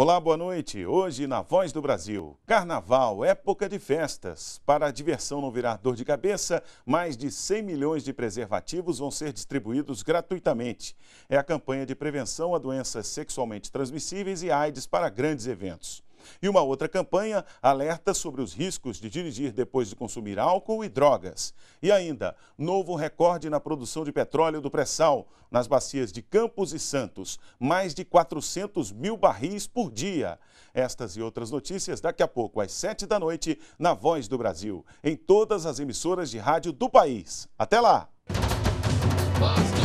Olá, boa noite. Hoje, na Voz do Brasil, Carnaval, época de festas. Para a diversão não virar dor de cabeça, mais de 100 milhões de preservativos vão ser distribuídos gratuitamente. É a campanha de prevenção a doenças sexualmente transmissíveis e AIDS para grandes eventos. E uma outra campanha alerta sobre os riscos de dirigir depois de consumir álcool e drogas. E ainda, novo recorde na produção de petróleo do pré-sal nas bacias de Campos e Santos, mais de 400 mil barris por dia. Estas e outras notícias daqui a pouco, às 7 da noite, na Voz do Brasil, em todas as emissoras de rádio do país. Até lá! Basta.